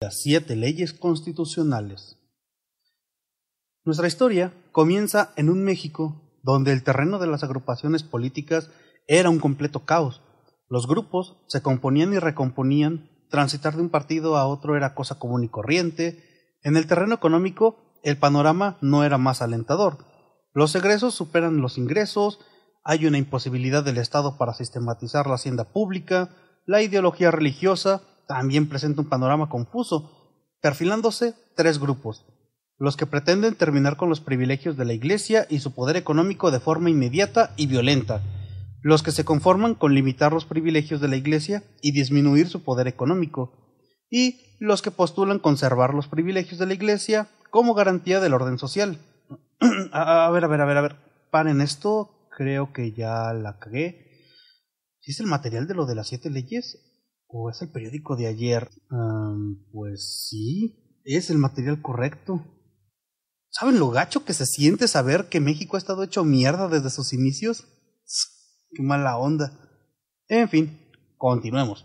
las siete leyes constitucionales. Nuestra historia comienza en un México donde el terreno de las agrupaciones políticas era un completo caos. Los grupos se componían y recomponían, transitar de un partido a otro era cosa común y corriente. En el terreno económico, el panorama no era más alentador. Los egresos superan los ingresos, hay una imposibilidad del Estado para sistematizar la hacienda pública, la ideología religiosa también presenta un panorama confuso, perfilándose tres grupos. Los que pretenden terminar con los privilegios de la Iglesia y su poder económico de forma inmediata y violenta. Los que se conforman con limitar los privilegios de la Iglesia y disminuir su poder económico. Y los que postulan conservar los privilegios de la Iglesia como garantía del orden social. a ver, a ver, a ver, a ver. Paren esto. Creo que ya la cagué. ¿Es el material de lo de las siete leyes? ¿O es el periódico de ayer? pues sí, es el material correcto. ¿Saben lo gacho que se siente saber que México ha estado hecho mierda desde sus inicios? Qué mala onda. En fin, continuemos.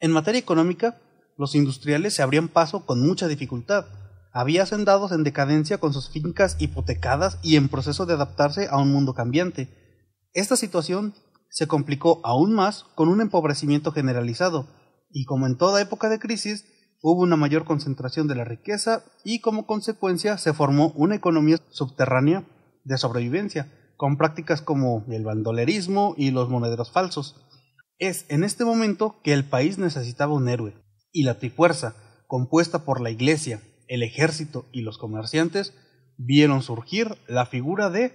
En materia económica, los industriales se abrían paso con mucha dificultad. Había hacendados en decadencia con sus fincas hipotecadas y en proceso de adaptarse a un mundo cambiante. Esta situación se complicó aún más con un empobrecimiento generalizado, y como en toda época de crisis, hubo una mayor concentración de la riqueza y como consecuencia se formó una economía subterránea de sobrevivencia, con prácticas como el bandolerismo y los monederos falsos. Es en este momento que el país necesitaba un héroe, y la trifuerza, compuesta por la iglesia, el ejército y los comerciantes, vieron surgir la figura de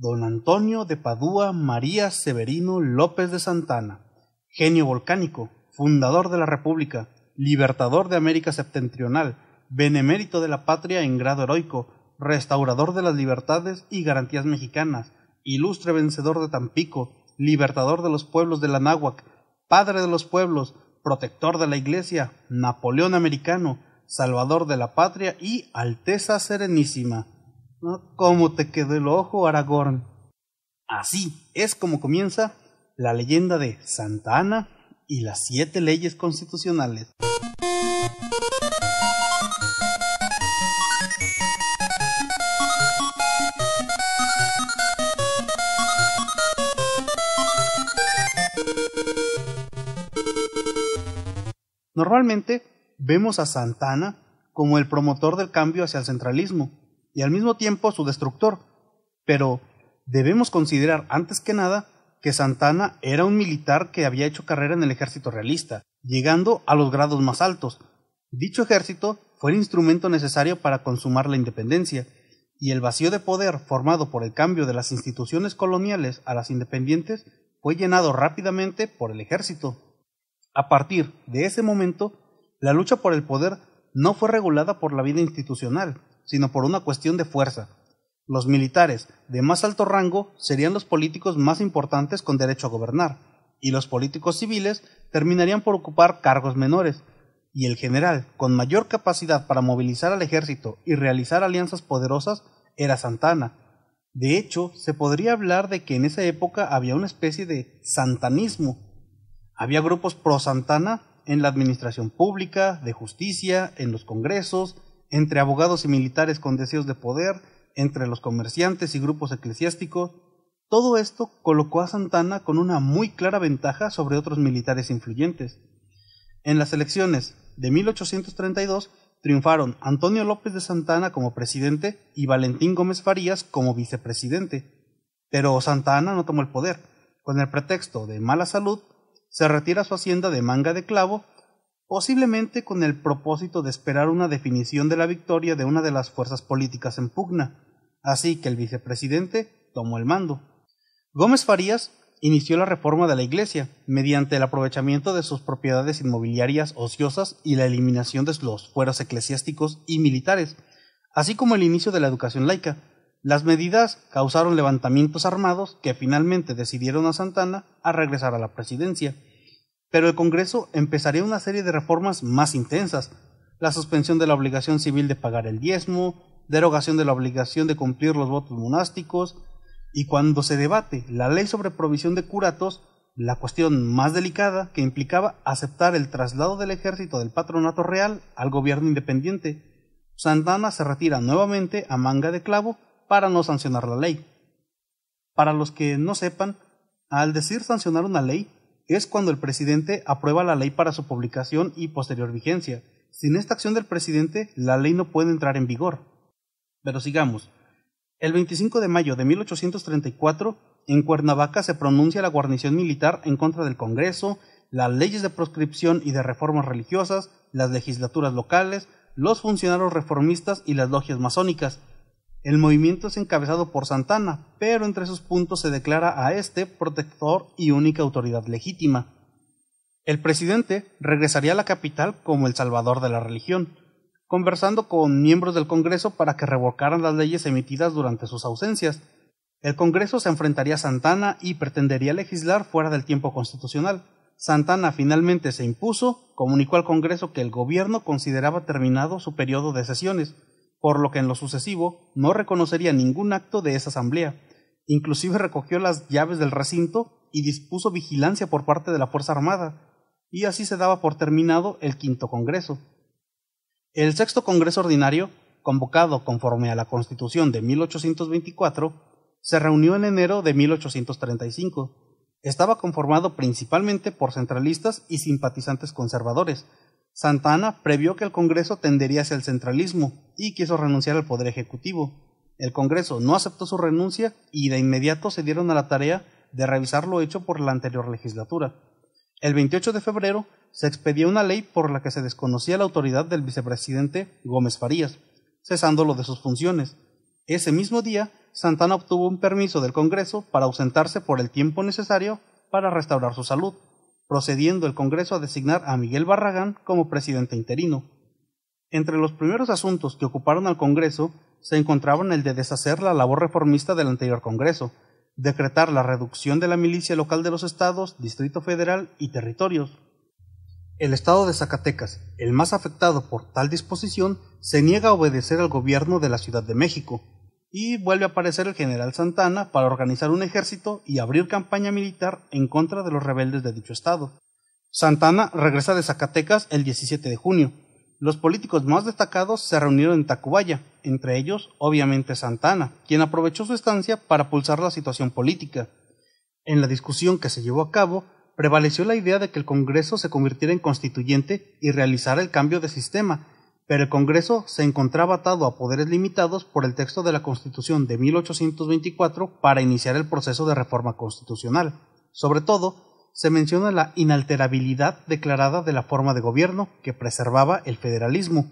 don Antonio de Padua María Severino López de Santana, genio volcánico, fundador de la República, libertador de América septentrional, benemérito de la patria en grado heroico, restaurador de las libertades y garantías mexicanas, ilustre vencedor de Tampico, libertador de los pueblos de la Náhuac, padre de los pueblos, protector de la Iglesia, Napoleón americano, salvador de la patria y Alteza Serenísima. ¿Cómo te quedó el ojo, Aragorn? Así es como comienza la leyenda de Santa Ana y las siete leyes constitucionales. Normalmente vemos a Santana como el promotor del cambio hacia el centralismo, y al mismo tiempo su destructor. Pero debemos considerar antes que nada que Santana era un militar que había hecho carrera en el ejército realista, llegando a los grados más altos. Dicho ejército fue el instrumento necesario para consumar la independencia, y el vacío de poder formado por el cambio de las instituciones coloniales a las independientes fue llenado rápidamente por el ejército. A partir de ese momento, la lucha por el poder no fue regulada por la vida institucional, sino por una cuestión de fuerza. Los militares de más alto rango serían los políticos más importantes con derecho a gobernar, y los políticos civiles terminarían por ocupar cargos menores, y el general con mayor capacidad para movilizar al ejército y realizar alianzas poderosas era Santana. De hecho, se podría hablar de que en esa época había una especie de santanismo. Había grupos pro Santana en la administración pública, de justicia, en los congresos, entre abogados y militares con deseos de poder, entre los comerciantes y grupos eclesiásticos, todo esto colocó a Santana con una muy clara ventaja sobre otros militares influyentes. En las elecciones de 1832 triunfaron Antonio López de Santana como presidente y Valentín Gómez Farías como vicepresidente. Pero Santana no tomó el poder. Con el pretexto de mala salud, se retira a su hacienda de Manga de Clavo posiblemente con el propósito de esperar una definición de la victoria de una de las fuerzas políticas en pugna, así que el vicepresidente tomó el mando. Gómez Farías inició la reforma de la Iglesia mediante el aprovechamiento de sus propiedades inmobiliarias ociosas y la eliminación de los fueros eclesiásticos y militares, así como el inicio de la educación laica. Las medidas causaron levantamientos armados que finalmente decidieron a Santana a regresar a la presidencia. Pero el Congreso empezaría una serie de reformas más intensas, la suspensión de la obligación civil de pagar el diezmo, derogación de la obligación de cumplir los votos monásticos, y cuando se debate la ley sobre provisión de curatos, la cuestión más delicada que implicaba aceptar el traslado del ejército del patronato real al gobierno independiente, Santana se retira nuevamente a manga de clavo para no sancionar la ley. Para los que no sepan, al decir sancionar una ley, es cuando el presidente aprueba la ley para su publicación y posterior vigencia. Sin esta acción del presidente, la ley no puede entrar en vigor. Pero sigamos. El 25 de mayo de 1834, en Cuernavaca se pronuncia la guarnición militar en contra del Congreso, las leyes de proscripción y de reformas religiosas, las legislaturas locales, los funcionarios reformistas y las logias masónicas, el movimiento es encabezado por Santana, pero entre sus puntos se declara a este protector y única autoridad legítima. El presidente regresaría a la capital como el salvador de la religión, conversando con miembros del Congreso para que revocaran las leyes emitidas durante sus ausencias. El Congreso se enfrentaría a Santana y pretendería legislar fuera del tiempo constitucional. Santana finalmente se impuso, comunicó al Congreso que el gobierno consideraba terminado su periodo de sesiones, por lo que en lo sucesivo no reconocería ningún acto de esa asamblea. Inclusive recogió las llaves del recinto y dispuso vigilancia por parte de la Fuerza Armada, y así se daba por terminado el quinto Congreso. El sexto Congreso Ordinario, convocado conforme a la Constitución de 1824, se reunió en enero de 1835. Estaba conformado principalmente por centralistas y simpatizantes conservadores, Santana previó que el Congreso tendería hacia el centralismo y quiso renunciar al poder ejecutivo. El Congreso no aceptó su renuncia y de inmediato se dieron a la tarea de revisar lo hecho por la anterior legislatura. El 28 de febrero se expedió una ley por la que se desconocía la autoridad del vicepresidente Gómez Farías, cesándolo de sus funciones. Ese mismo día, Santana obtuvo un permiso del Congreso para ausentarse por el tiempo necesario para restaurar su salud procediendo el Congreso a designar a Miguel Barragán como presidente interino. Entre los primeros asuntos que ocuparon al Congreso se encontraban el de deshacer la labor reformista del anterior Congreso, decretar la reducción de la milicia local de los estados, Distrito Federal y territorios. El estado de Zacatecas, el más afectado por tal disposición, se niega a obedecer al gobierno de la Ciudad de México, y vuelve a aparecer el general Santana para organizar un ejército y abrir campaña militar en contra de los rebeldes de dicho estado. Santana regresa de Zacatecas el 17 de junio. Los políticos más destacados se reunieron en Tacubaya, entre ellos obviamente Santana, quien aprovechó su estancia para pulsar la situación política. En la discusión que se llevó a cabo, prevaleció la idea de que el Congreso se convirtiera en constituyente y realizara el cambio de sistema pero el Congreso se encontraba atado a poderes limitados por el texto de la Constitución de 1824 para iniciar el proceso de reforma constitucional. Sobre todo, se menciona la inalterabilidad declarada de la forma de gobierno que preservaba el federalismo.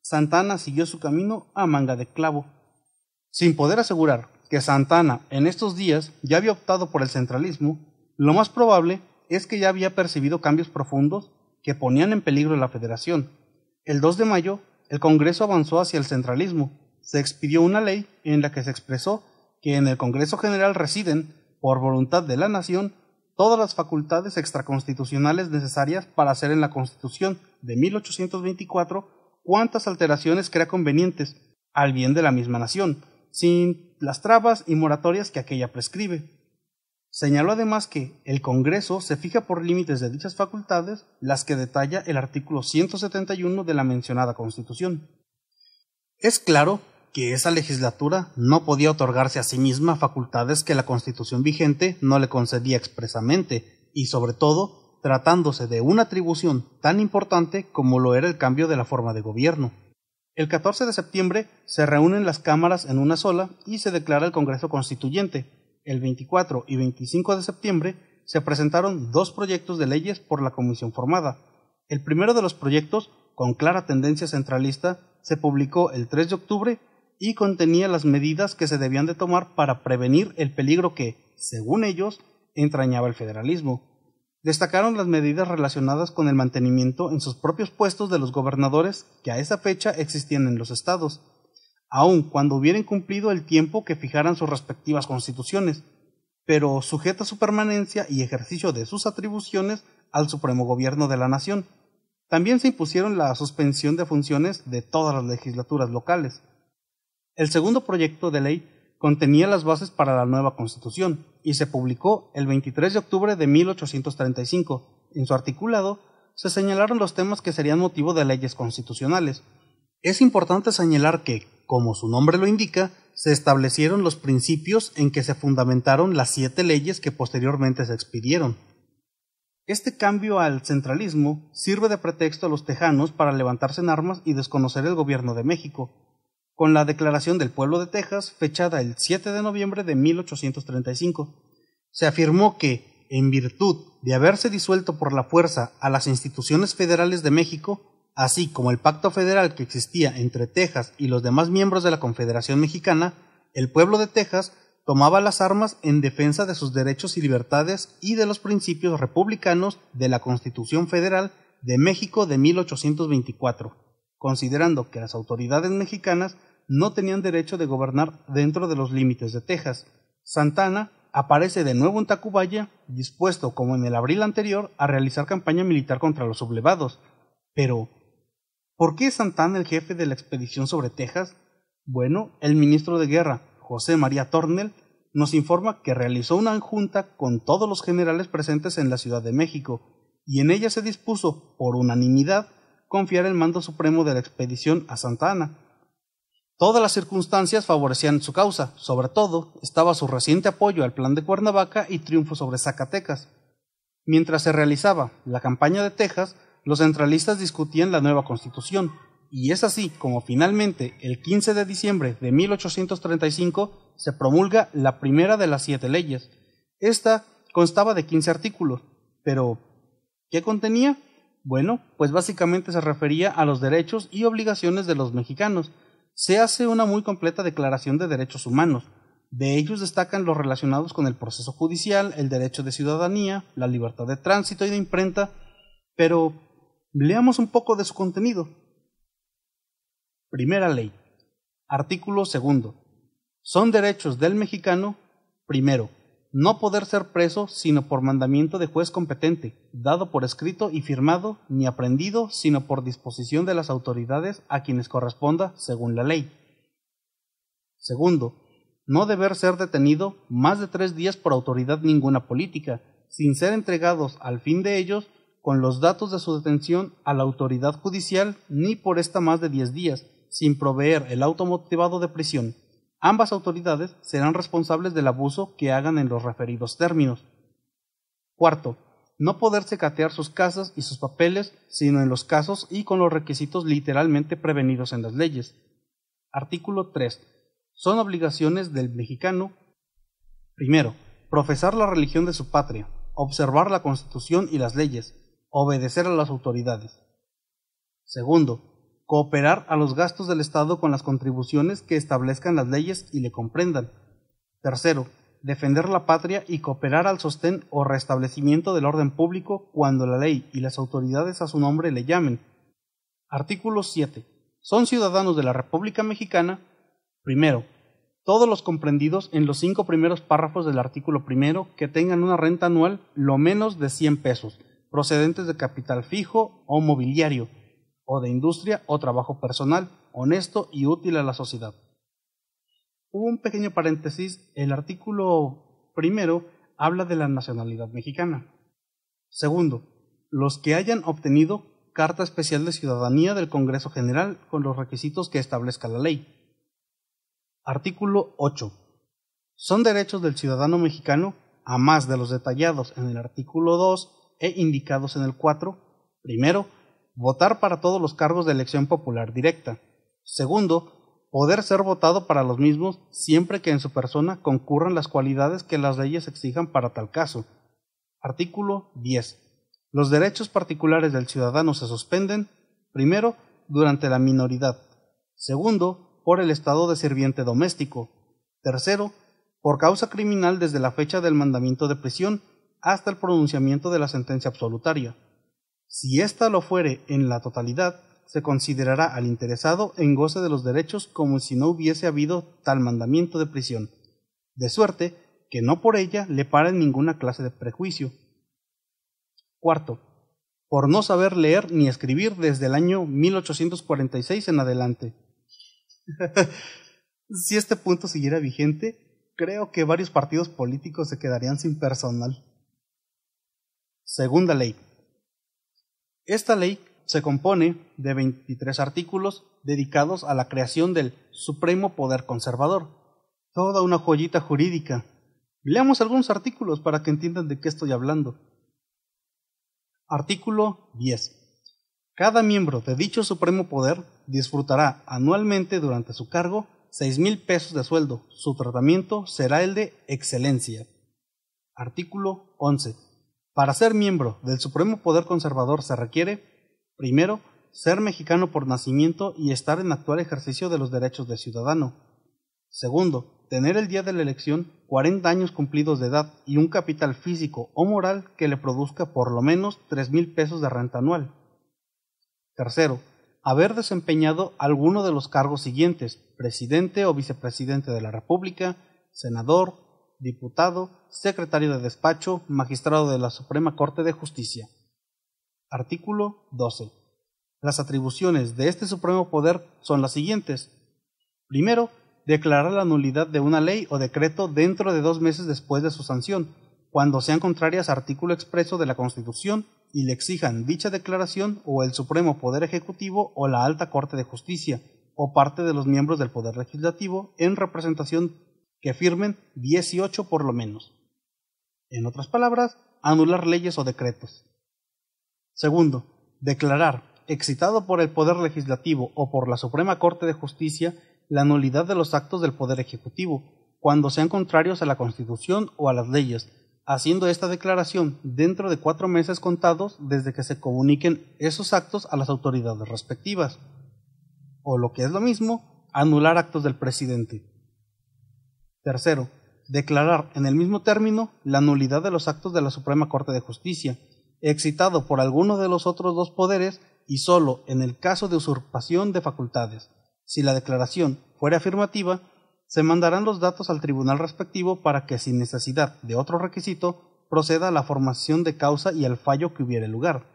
Santana siguió su camino a manga de clavo. Sin poder asegurar que Santana en estos días ya había optado por el centralismo, lo más probable es que ya había percibido cambios profundos que ponían en peligro la federación el 2 de mayo, el Congreso avanzó hacia el centralismo. Se expidió una ley en la que se expresó que en el Congreso General residen, por voluntad de la nación, todas las facultades extraconstitucionales necesarias para hacer en la Constitución de 1824 cuantas alteraciones crea convenientes al bien de la misma nación, sin las trabas y moratorias que aquella prescribe. Señaló además que el Congreso se fija por límites de dichas facultades, las que detalla el artículo 171 de la mencionada Constitución. Es claro que esa legislatura no podía otorgarse a sí misma facultades que la Constitución vigente no le concedía expresamente, y sobre todo tratándose de una atribución tan importante como lo era el cambio de la forma de gobierno. El 14 de septiembre se reúnen las cámaras en una sola y se declara el Congreso Constituyente, el 24 y 25 de septiembre se presentaron dos proyectos de leyes por la comisión formada. El primero de los proyectos, con clara tendencia centralista, se publicó el 3 de octubre y contenía las medidas que se debían de tomar para prevenir el peligro que, según ellos, entrañaba el federalismo. Destacaron las medidas relacionadas con el mantenimiento en sus propios puestos de los gobernadores que a esa fecha existían en los estados, aun cuando hubieran cumplido el tiempo que fijaran sus respectivas constituciones, pero sujeta su permanencia y ejercicio de sus atribuciones al Supremo Gobierno de la Nación. También se impusieron la suspensión de funciones de todas las legislaturas locales. El segundo proyecto de ley contenía las bases para la nueva Constitución y se publicó el 23 de octubre de 1835. En su articulado se señalaron los temas que serían motivo de leyes constitucionales. Es importante señalar que, como su nombre lo indica, se establecieron los principios en que se fundamentaron las siete leyes que posteriormente se expidieron. Este cambio al centralismo sirve de pretexto a los tejanos para levantarse en armas y desconocer el gobierno de México, con la Declaración del Pueblo de Texas, fechada el 7 de noviembre de 1835. Se afirmó que, en virtud de haberse disuelto por la fuerza a las instituciones federales de México, así como el pacto federal que existía entre Texas y los demás miembros de la Confederación Mexicana, el pueblo de Texas tomaba las armas en defensa de sus derechos y libertades y de los principios republicanos de la Constitución Federal de México de 1824, considerando que las autoridades mexicanas no tenían derecho de gobernar dentro de los límites de Texas. Santana aparece de nuevo en Tacubaya, dispuesto, como en el abril anterior, a realizar campaña militar contra los sublevados, pero ¿Por qué es Santana el jefe de la expedición sobre Texas? Bueno, el ministro de Guerra, José María Tornel, nos informa que realizó una junta con todos los generales presentes en la Ciudad de México, y en ella se dispuso, por unanimidad, confiar el mando supremo de la expedición a Santa Ana. Todas las circunstancias favorecían su causa, sobre todo estaba su reciente apoyo al plan de Cuernavaca y triunfo sobre Zacatecas. Mientras se realizaba la campaña de Texas, los centralistas discutían la nueva constitución, y es así como finalmente, el 15 de diciembre de 1835, se promulga la primera de las siete leyes. Esta constaba de 15 artículos, pero ¿qué contenía? Bueno, pues básicamente se refería a los derechos y obligaciones de los mexicanos. Se hace una muy completa declaración de derechos humanos. De ellos destacan los relacionados con el proceso judicial, el derecho de ciudadanía, la libertad de tránsito y de imprenta, pero Leamos un poco de su contenido. Primera ley. Artículo segundo. Son derechos del mexicano, primero, no poder ser preso sino por mandamiento de juez competente, dado por escrito y firmado, ni aprendido sino por disposición de las autoridades a quienes corresponda según la ley. Segundo, no deber ser detenido más de tres días por autoridad ninguna política, sin ser entregados al fin de ellos con los datos de su detención a la autoridad judicial ni por esta más de 10 días, sin proveer el auto motivado de prisión. Ambas autoridades serán responsables del abuso que hagan en los referidos términos. Cuarto, no poderse catear sus casas y sus papeles, sino en los casos y con los requisitos literalmente prevenidos en las leyes. Artículo 3. Son obligaciones del mexicano. Primero, profesar la religión de su patria, observar la Constitución y las leyes, obedecer a las autoridades. Segundo, cooperar a los gastos del Estado con las contribuciones que establezcan las leyes y le comprendan. Tercero, defender la patria y cooperar al sostén o restablecimiento del orden público cuando la ley y las autoridades a su nombre le llamen. Artículo 7. Son ciudadanos de la República Mexicana, primero, todos los comprendidos en los cinco primeros párrafos del artículo primero que tengan una renta anual lo menos de 100 pesos, procedentes de capital fijo o mobiliario, o de industria o trabajo personal, honesto y útil a la sociedad. Hubo un pequeño paréntesis, el artículo primero habla de la nacionalidad mexicana. Segundo, los que hayan obtenido carta especial de ciudadanía del Congreso General con los requisitos que establezca la ley. Artículo 8. Son derechos del ciudadano mexicano, a más de los detallados en el artículo 2 e indicados en el 4. Primero, votar para todos los cargos de elección popular directa. Segundo, poder ser votado para los mismos siempre que en su persona concurran las cualidades que las leyes exijan para tal caso. Artículo 10. Los derechos particulares del ciudadano se suspenden, primero, durante la minoridad. Segundo, por el estado de sirviente doméstico. Tercero, por causa criminal desde la fecha del mandamiento de prisión hasta el pronunciamiento de la sentencia absolutaria. Si ésta lo fuere en la totalidad, se considerará al interesado en goce de los derechos como si no hubiese habido tal mandamiento de prisión, de suerte que no por ella le paren ninguna clase de prejuicio. Cuarto, por no saber leer ni escribir desde el año 1846 en adelante. si este punto siguiera vigente, creo que varios partidos políticos se quedarían sin personal. Segunda ley. Esta ley se compone de 23 artículos dedicados a la creación del Supremo Poder Conservador. Toda una joyita jurídica. Leamos algunos artículos para que entiendan de qué estoy hablando. Artículo 10. Cada miembro de dicho Supremo Poder disfrutará anualmente durante su cargo seis mil pesos de sueldo. Su tratamiento será el de excelencia. Artículo 11. Para ser miembro del Supremo Poder Conservador se requiere, primero, ser mexicano por nacimiento y estar en actual ejercicio de los derechos de ciudadano. Segundo, tener el día de la elección 40 años cumplidos de edad y un capital físico o moral que le produzca por lo menos 3 mil pesos de renta anual. Tercero, haber desempeñado alguno de los cargos siguientes, presidente o vicepresidente de la República, senador, diputado, secretario de despacho, magistrado de la Suprema Corte de Justicia. Artículo 12. Las atribuciones de este supremo poder son las siguientes. Primero, declarar la nulidad de una ley o decreto dentro de dos meses después de su sanción, cuando sean contrarias a artículo expreso de la Constitución y le exijan dicha declaración o el Supremo Poder Ejecutivo o la Alta Corte de Justicia, o parte de los miembros del Poder Legislativo en representación que firmen 18 por lo menos. En otras palabras, anular leyes o decretos. Segundo, declarar, excitado por el Poder Legislativo o por la Suprema Corte de Justicia, la nulidad de los actos del Poder Ejecutivo, cuando sean contrarios a la Constitución o a las leyes, haciendo esta declaración dentro de cuatro meses contados desde que se comuniquen esos actos a las autoridades respectivas. O lo que es lo mismo, anular actos del presidente. Tercero, declarar en el mismo término la nulidad de los actos de la Suprema Corte de Justicia, excitado por alguno de los otros dos poderes y sólo en el caso de usurpación de facultades. Si la declaración fuera afirmativa, se mandarán los datos al tribunal respectivo para que, sin necesidad de otro requisito, proceda a la formación de causa y al fallo que hubiere lugar.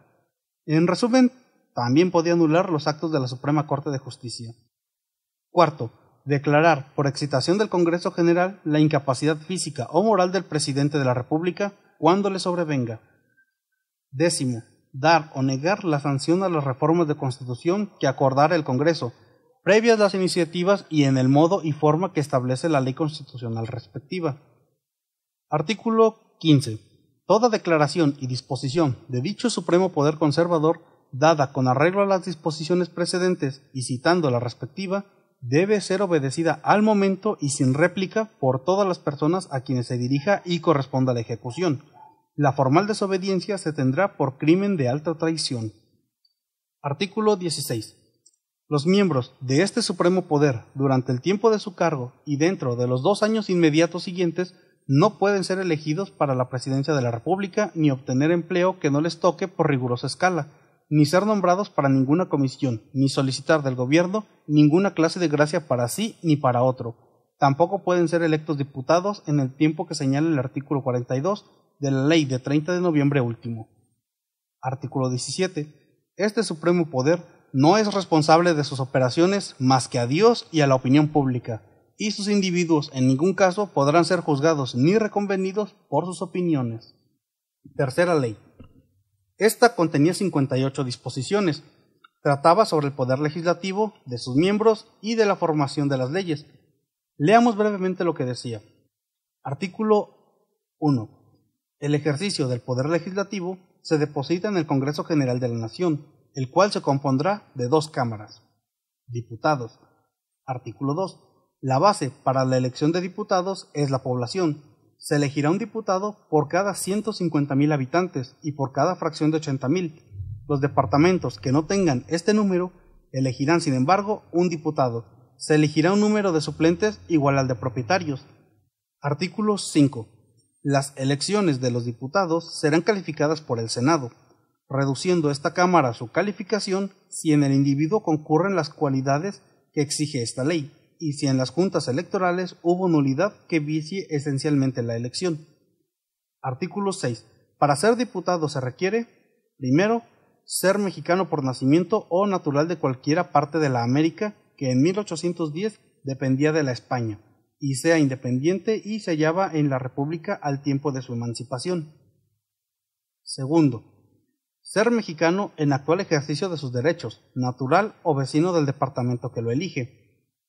En resumen, también podía anular los actos de la Suprema Corte de Justicia. Cuarto, declarar por excitación del Congreso General la incapacidad física o moral del presidente de la República cuando le sobrevenga. Décimo, dar o negar la sanción a las reformas de constitución que acordara el Congreso, previas las iniciativas y en el modo y forma que establece la ley constitucional respectiva. Artículo 15. Toda declaración y disposición de dicho Supremo Poder Conservador, dada con arreglo a las disposiciones precedentes y citando la respectiva, debe ser obedecida al momento y sin réplica por todas las personas a quienes se dirija y corresponda la ejecución. La formal desobediencia se tendrá por crimen de alta traición. Artículo 16. Los miembros de este supremo poder, durante el tiempo de su cargo y dentro de los dos años inmediatos siguientes, no pueden ser elegidos para la presidencia de la República ni obtener empleo que no les toque por rigurosa escala, ni ser nombrados para ninguna comisión, ni solicitar del gobierno ninguna clase de gracia para sí ni para otro. Tampoco pueden ser electos diputados en el tiempo que señala el artículo 42 de la ley de 30 de noviembre último. Artículo 17. Este supremo poder no es responsable de sus operaciones más que a Dios y a la opinión pública, y sus individuos en ningún caso podrán ser juzgados ni reconvenidos por sus opiniones. Tercera ley esta contenía 58 disposiciones. Trataba sobre el poder legislativo, de sus miembros y de la formación de las leyes. Leamos brevemente lo que decía. Artículo 1. El ejercicio del poder legislativo se deposita en el Congreso General de la Nación, el cual se compondrá de dos cámaras. Diputados. Artículo 2. La base para la elección de diputados es la población, se elegirá un diputado por cada 150.000 habitantes y por cada fracción de 80.000. Los departamentos que no tengan este número elegirán, sin embargo, un diputado. Se elegirá un número de suplentes igual al de propietarios. Artículo 5. Las elecciones de los diputados serán calificadas por el Senado, reduciendo esta Cámara su calificación si en el individuo concurren las cualidades que exige esta ley y si en las juntas electorales hubo nulidad que vicie esencialmente la elección. Artículo 6. Para ser diputado se requiere, primero, ser mexicano por nacimiento o natural de cualquiera parte de la América que en 1810 dependía de la España, y sea independiente y se hallaba en la República al tiempo de su emancipación. Segundo, ser mexicano en actual ejercicio de sus derechos, natural o vecino del departamento que lo elige,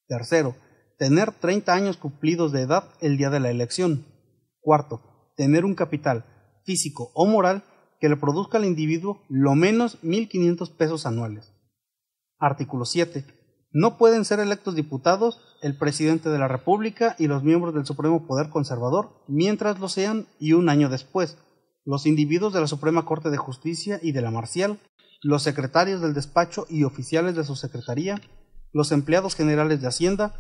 Tercero, tener 30 años cumplidos de edad el día de la elección. Cuarto, tener un capital físico o moral que le produzca al individuo lo menos 1.500 pesos anuales. Artículo 7. No pueden ser electos diputados el presidente de la República y los miembros del Supremo Poder Conservador mientras lo sean y un año después, los individuos de la Suprema Corte de Justicia y de la Marcial, los secretarios del despacho y oficiales de su secretaría, los empleados generales de Hacienda,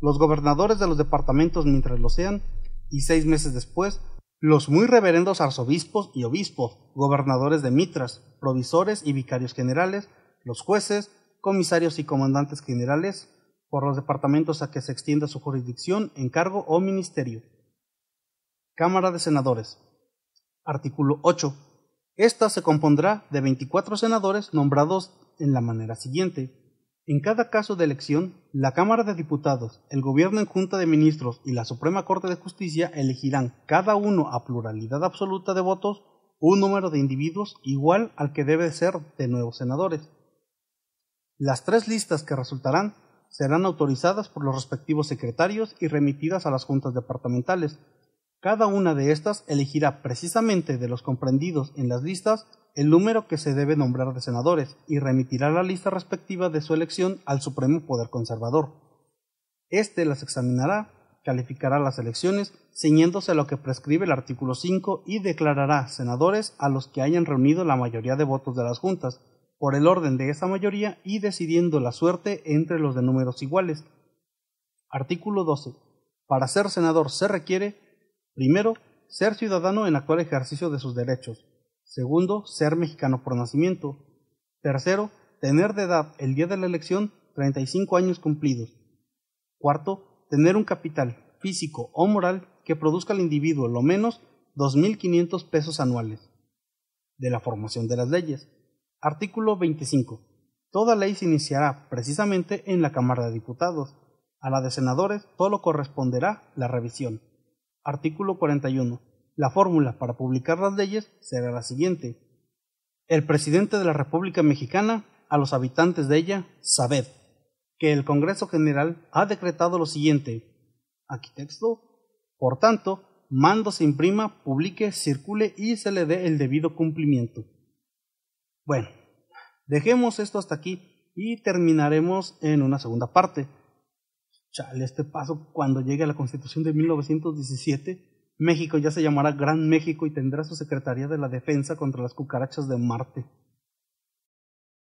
los gobernadores de los departamentos mientras lo sean, y seis meses después, los muy reverendos arzobispos y obispos, gobernadores de mitras, provisores y vicarios generales, los jueces, comisarios y comandantes generales, por los departamentos a que se extienda su jurisdicción, encargo o ministerio. Cámara de Senadores. Artículo 8. Esta se compondrá de 24 senadores nombrados en la manera siguiente. En cada caso de elección, la Cámara de Diputados, el Gobierno en Junta de Ministros y la Suprema Corte de Justicia elegirán cada uno a pluralidad absoluta de votos un número de individuos igual al que debe ser de nuevos senadores. Las tres listas que resultarán serán autorizadas por los respectivos secretarios y remitidas a las juntas departamentales, cada una de estas elegirá precisamente de los comprendidos en las listas el número que se debe nombrar de senadores y remitirá la lista respectiva de su elección al Supremo Poder Conservador. Este las examinará, calificará las elecciones ceñiéndose a lo que prescribe el artículo 5 y declarará senadores a los que hayan reunido la mayoría de votos de las juntas, por el orden de esa mayoría y decidiendo la suerte entre los de números iguales. Artículo 12. Para ser senador se requiere Primero, ser ciudadano en actual ejercicio de sus derechos. Segundo, ser mexicano por nacimiento. Tercero, tener de edad el día de la elección 35 años cumplidos. Cuarto, tener un capital físico o moral que produzca al individuo lo menos 2.500 pesos anuales. De la formación de las leyes. Artículo 25. Toda ley se iniciará precisamente en la Cámara de Diputados. A la de senadores solo corresponderá la revisión. Artículo 41. La fórmula para publicar las leyes será la siguiente. El presidente de la República Mexicana, a los habitantes de ella, sabed que el Congreso General ha decretado lo siguiente. Aquí texto. Por tanto, mando se imprima, publique, circule y se le dé el debido cumplimiento. Bueno, dejemos esto hasta aquí y terminaremos en una segunda parte chale, este paso cuando llegue a la constitución de 1917, México ya se llamará Gran México y tendrá su Secretaría de la Defensa contra las Cucarachas de Marte.